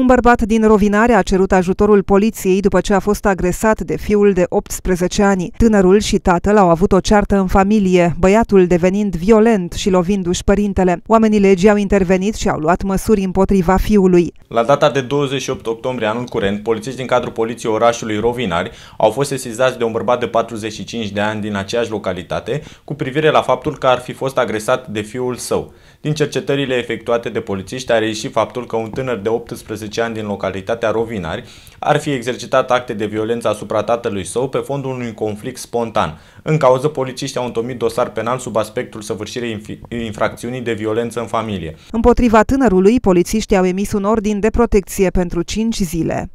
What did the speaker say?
Un bărbat din Rovinare a cerut ajutorul poliției după ce a fost agresat de fiul de 18 ani. Tânărul și tatăl au avut o ceartă în familie, băiatul devenind violent și lovindu-și părintele. Oamenii legii au intervenit și au luat măsuri împotriva fiului. La data de 28 octombrie anul curent, polițiști din cadrul poliției orașului Rovinari au fost sesizați de un bărbat de 45 de ani din aceeași localitate cu privire la faptul că ar fi fost agresat de fiul său. Din cercetările efectuate de polițiști a reieșit faptul că un tânăr de 18 15 ani din localitatea Rovinari, ar fi exercitat acte de violență asupra tatălui său pe fondul unui conflict spontan. În cauză, polițiștii au întomit dosar penal sub aspectul săvârșirii infracțiunii de violență în familie. Împotriva tânărului, polițiștii au emis un ordin de protecție pentru 5 zile.